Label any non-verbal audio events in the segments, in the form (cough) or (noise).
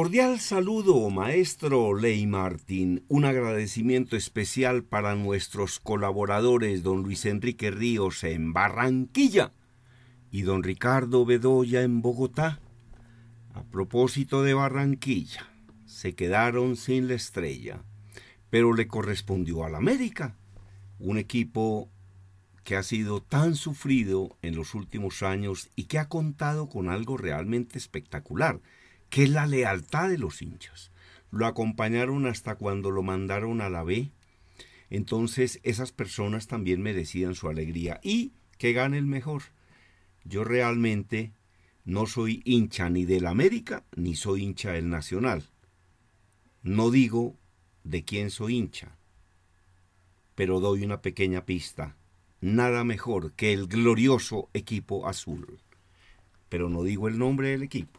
Cordial saludo, maestro Ley Martín. Un agradecimiento especial para nuestros colaboradores, don Luis Enrique Ríos en Barranquilla y don Ricardo Bedoya en Bogotá. A propósito de Barranquilla, se quedaron sin la estrella, pero le correspondió a la América, un equipo que ha sido tan sufrido en los últimos años y que ha contado con algo realmente espectacular que es la lealtad de los hinchas. Lo acompañaron hasta cuando lo mandaron a la B. Entonces esas personas también merecían su alegría y que gane el mejor. Yo realmente no soy hincha ni del América ni soy hincha del Nacional. No digo de quién soy hincha, pero doy una pequeña pista. Nada mejor que el glorioso equipo azul. Pero no digo el nombre del equipo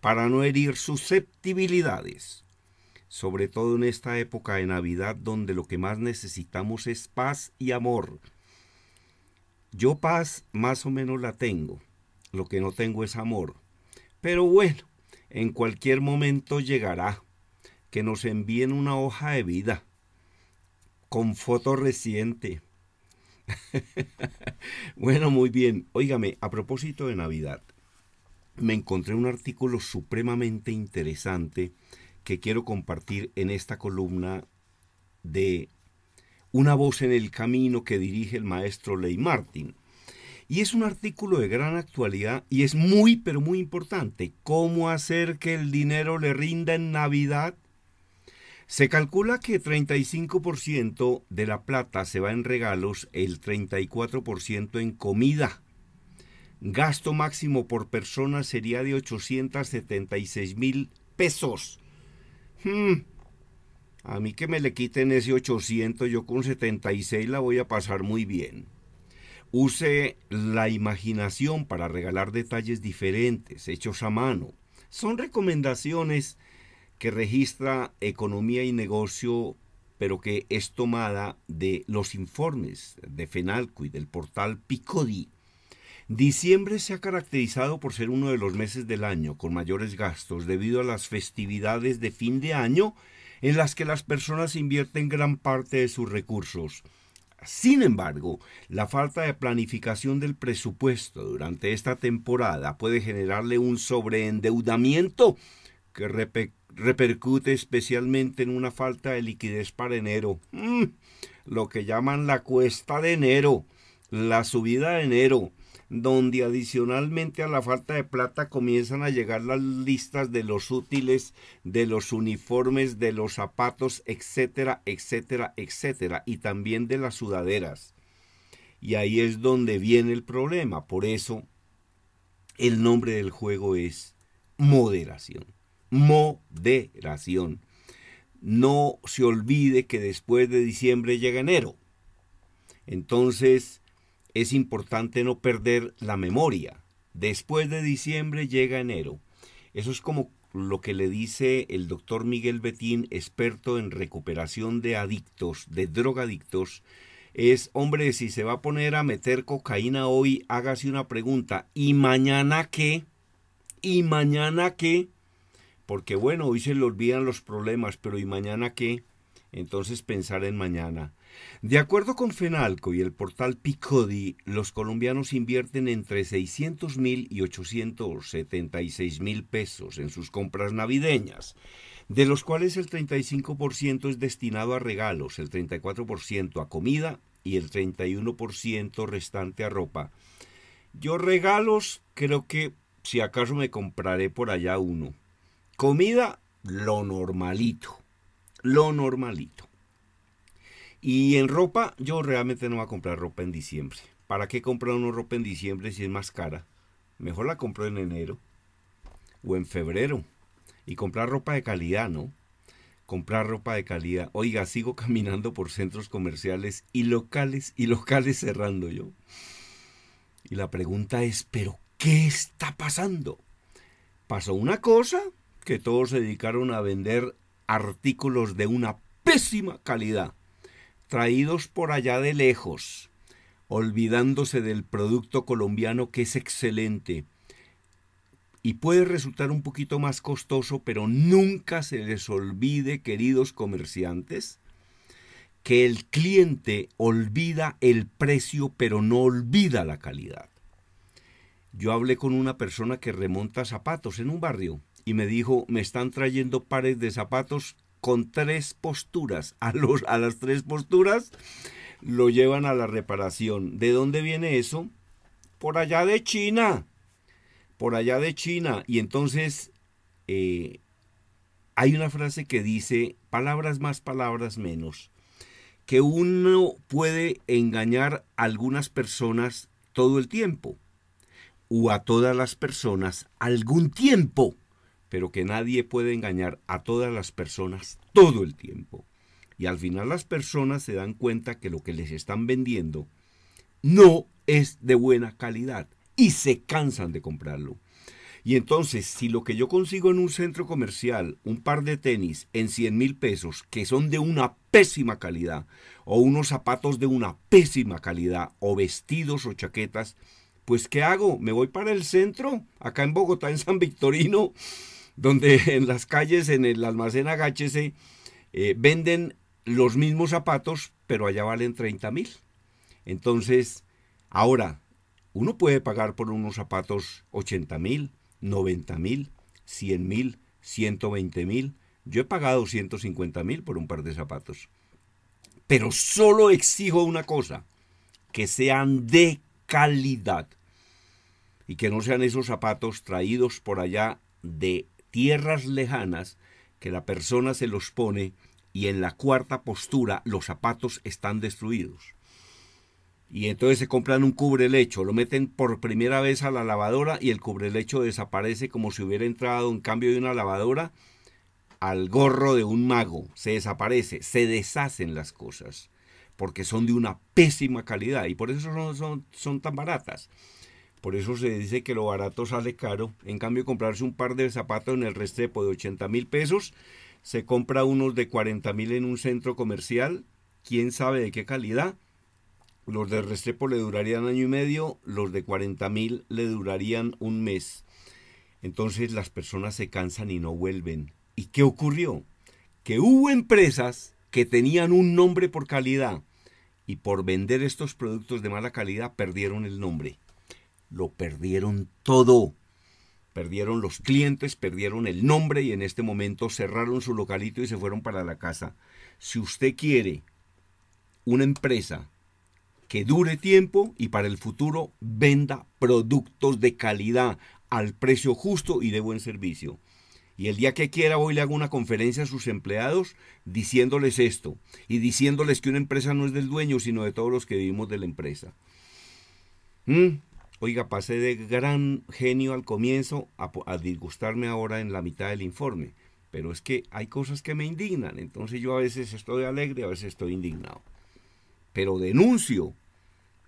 para no herir susceptibilidades, sobre todo en esta época de Navidad donde lo que más necesitamos es paz y amor. Yo paz más o menos la tengo, lo que no tengo es amor. Pero bueno, en cualquier momento llegará que nos envíen una hoja de vida con foto reciente. (laughs) bueno, muy bien. Óigame, a propósito de Navidad, me encontré un artículo supremamente interesante que quiero compartir en esta columna de Una voz en el camino que dirige el maestro Ley Martin. Y es un artículo de gran actualidad y es muy, pero muy importante. ¿Cómo hacer que el dinero le rinda en Navidad? Se calcula que 35% de la plata se va en regalos, el 34% en comida gasto máximo por persona sería de 876 mil pesos. Hmm. A mí que me le quiten ese 800, yo con 76 la voy a pasar muy bien. Use la imaginación para regalar detalles diferentes, hechos a mano. Son recomendaciones que registra Economía y Negocio, pero que es tomada de los informes de FENALCO y del portal PICODI Diciembre se ha caracterizado por ser uno de los meses del año con mayores gastos debido a las festividades de fin de año en las que las personas invierten gran parte de sus recursos. Sin embargo, la falta de planificación del presupuesto durante esta temporada puede generarle un sobreendeudamiento que repercute especialmente en una falta de liquidez para enero. Mm, lo que llaman la cuesta de enero, la subida de enero, donde adicionalmente a la falta de plata comienzan a llegar las listas de los útiles, de los uniformes, de los zapatos, etcétera, etcétera, etcétera, y también de las sudaderas. Y ahí es donde viene el problema. Por eso el nombre del juego es moderación. Moderación. No se olvide que después de diciembre llega enero. Entonces, es importante no perder la memoria. Después de diciembre llega enero. Eso es como lo que le dice el doctor Miguel Betín, experto en recuperación de adictos, de drogadictos, es, hombre, si se va a poner a meter cocaína hoy, hágase una pregunta, ¿y mañana qué? ¿Y mañana qué? Porque bueno, hoy se le olvidan los problemas, pero ¿y mañana qué? entonces pensar en mañana. De acuerdo con Fenalco y el portal Picodi, los colombianos invierten entre 600 mil y 876 mil pesos en sus compras navideñas, de los cuales el 35% es destinado a regalos, el 34% a comida y el 31% restante a ropa. Yo regalos creo que si acaso me compraré por allá uno. Comida, lo normalito lo normalito. Y en ropa, yo realmente no voy a comprar ropa en diciembre. ¿Para qué comprar una ropa en diciembre si es más cara? Mejor la compro en enero o en febrero. Y comprar ropa de calidad, ¿no? Comprar ropa de calidad. Oiga, sigo (laughs) caminando por centros comerciales y locales y locales cerrando yo. Y la pregunta es, ¿pero qué está pasando? Pasó una cosa que todos se dedicaron a vender artículos de una pésima calidad, traídos por allá de lejos, olvidándose del producto colombiano que es excelente y puede resultar un poquito más costoso, pero nunca se les olvide, queridos comerciantes, que el cliente olvida el precio, pero no olvida la calidad. Yo hablé con una persona que remonta zapatos en un barrio y me dijo, me están trayendo pares de zapatos con tres posturas. (laughs) A, los, a las tres posturas lo llevan a la reparación. ¿De dónde viene eso? Por allá de China. Por allá de China. Y entonces eh, hay una frase que dice, palabras más, palabras menos, que uno puede engañar a algunas personas todo el tiempo o a todas las personas algún tiempo pero que nadie puede engañar a todas las personas todo el tiempo. Y al final las personas se dan cuenta que lo que les están vendiendo no es de buena calidad y se cansan de comprarlo. Y entonces, si lo que yo consigo en un centro comercial, un par de tenis en 100 mil pesos, que son de una pésima calidad, o unos zapatos de una pésima calidad, o vestidos o chaquetas, pues ¿qué hago? ¿Me voy para el centro? Acá en Bogotá, en San Victorino donde (laughs) en las calles, en el almacén Agáchese, eh, venden los mismos zapatos, pero allá valen 30 mil. Entonces, ahora, uno puede pagar por unos zapatos 80 mil, 90 mil, 100 mil, 120 mil. Yo he pagado 150 mil por un par de zapatos. Pero solo exijo una cosa, que sean de calidad y que no sean esos zapatos traídos por allá de tierras lejanas que la persona se los pone y en la cuarta postura los zapatos están destruidos. Y entonces se compran un cubrelecho, lo meten por primera vez a la lavadora y el cubrelecho desaparece como si hubiera entrado en cambio de una lavadora al gorro de un mago. Se desaparece, se deshacen las cosas porque son de una pésima calidad y por eso son, son tan baratas. Por eso se dice que lo barato sale caro. En cambio, comprarse un par de zapatos en el Restrepo de 80 mil pesos, se compra unos de 40 mil en un centro comercial, quién sabe de qué calidad. Los de Restrepo le durarían año y medio, los de 40 mil le durarían un mes. Entonces las personas se cansan y no vuelven. ¿Y qué ocurrió? Que hubo empresas que tenían un nombre por calidad y por vender estos productos de mala calidad perdieron el nombre lo perdieron todo. Perdieron los clientes, perdieron el nombre y en este momento cerraron su localito y se fueron para la casa. Si usted quiere una empresa que dure tiempo y para el futuro venda productos de calidad al precio justo y de buen servicio. Y el día que quiera hoy le hago una conferencia a sus empleados diciéndoles esto y diciéndoles que una empresa no es del dueño, sino de todos los que vivimos de la empresa. ¿Mm? Oiga, pasé de gran genio al comienzo a, disgustarme ahora en la mitad del informe. Pero es que hay cosas que me indignan. Entonces yo a veces estoy alegre, a veces estoy indignado. Pero denuncio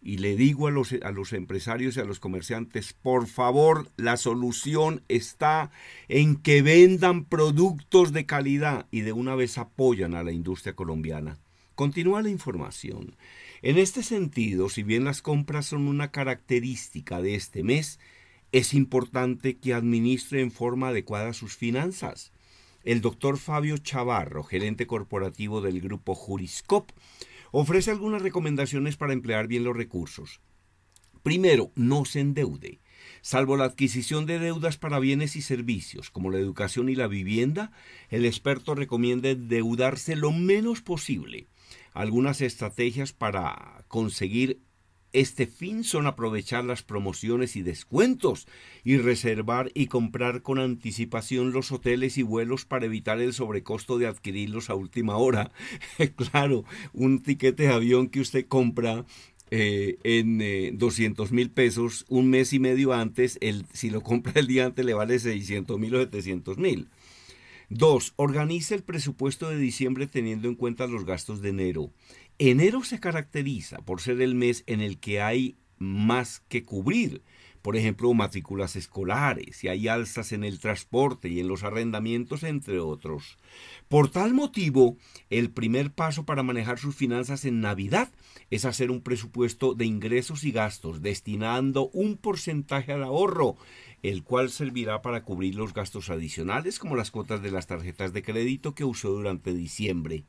y le digo a los, a los empresarios y a los comerciantes, por favor, la solución está en que vendan productos de calidad y de una vez apoyan a la industria colombiana. Continúa la información. En este sentido, si bien las compras son una característica de este mes, es importante que administre en forma adecuada sus finanzas. El doctor Fabio Chavarro, gerente corporativo del grupo Juriscop, ofrece algunas recomendaciones para emplear bien los recursos. Primero, no se endeude. Salvo la adquisición de deudas para bienes y servicios, como la educación y la vivienda, el experto recomienda endeudarse lo menos posible. Algunas estrategias para conseguir este fin son aprovechar las promociones y descuentos y reservar y comprar con anticipación los hoteles y vuelos para evitar el sobrecosto de adquirirlos a última hora. (laughs) claro, un tiquete de avión que usted compra eh, en 200 eh, mil pesos un mes y medio antes, el, si lo compra el día antes le vale 600 mil o 700 mil. 2. organiza el presupuesto de diciembre teniendo en cuenta los gastos de enero. Enero se caracteriza por ser el mes en el que hay más que cubrir por ejemplo, matrículas escolares, y hay alzas en el transporte y en los arrendamientos, entre otros. Por tal motivo, el primer paso para manejar sus finanzas en Navidad es hacer un presupuesto de ingresos y gastos, destinando un porcentaje al ahorro, el cual servirá para cubrir los gastos adicionales como las cuotas de las tarjetas de crédito que usó durante diciembre.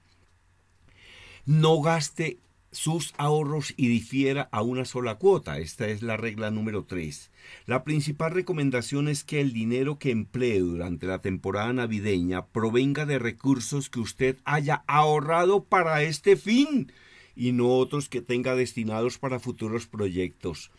No gaste sus ahorros y difiera a una sola cuota. Esta es la regla número 3. La principal recomendación es que el dinero que emplee durante la temporada navideña provenga de recursos que usted haya ahorrado para este fin y no otros que tenga destinados para futuros proyectos.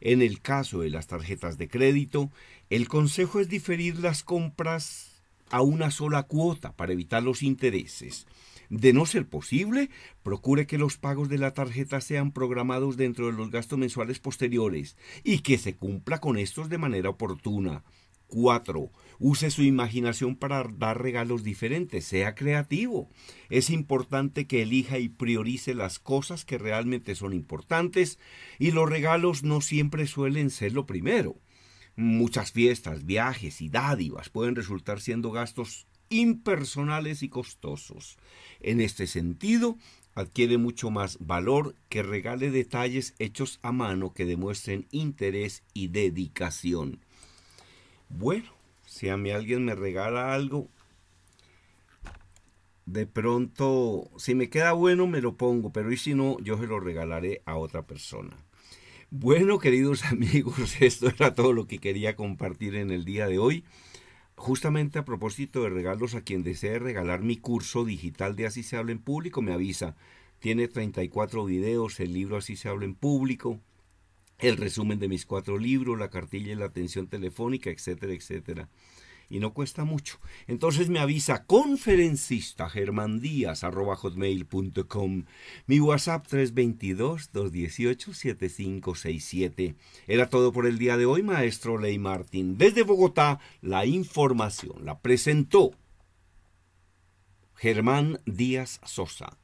En el caso de las tarjetas de crédito, el consejo es diferir las compras a una sola cuota para evitar los intereses. De no ser posible, procure que los pagos de la tarjeta sean programados dentro de los gastos mensuales posteriores y que se cumpla con estos de manera oportuna. 4. Use su imaginación para dar regalos diferentes, sea creativo. Es importante que elija y priorice las cosas que realmente son importantes y los regalos no siempre suelen ser lo primero. Muchas fiestas, viajes y dádivas pueden resultar siendo gastos impersonales y costosos. En este sentido, adquiere mucho más valor que regale detalles hechos a mano que demuestren interés y dedicación. Bueno, si a mí alguien me regala algo, de pronto, si me queda bueno, me lo pongo, pero y si no, yo se lo regalaré a otra persona. Bueno, queridos (laughs) amigos, esto era todo lo que quería compartir en el día de hoy justamente a propósito de regalos a quien desee regalar mi curso digital de Así se habla en público, me avisa. Tiene 34 videos, el libro Así se habla en público, el resumen de mis cuatro libros, la cartilla y la atención telefónica, etcétera, etcétera y no cuesta mucho. Entonces me avisa conferencista Germán Díaz mi WhatsApp 322-218-7567. Era todo por el día de hoy, maestro Ley Martín. Desde Bogotá, la información la presentó Germán Díaz Sosa.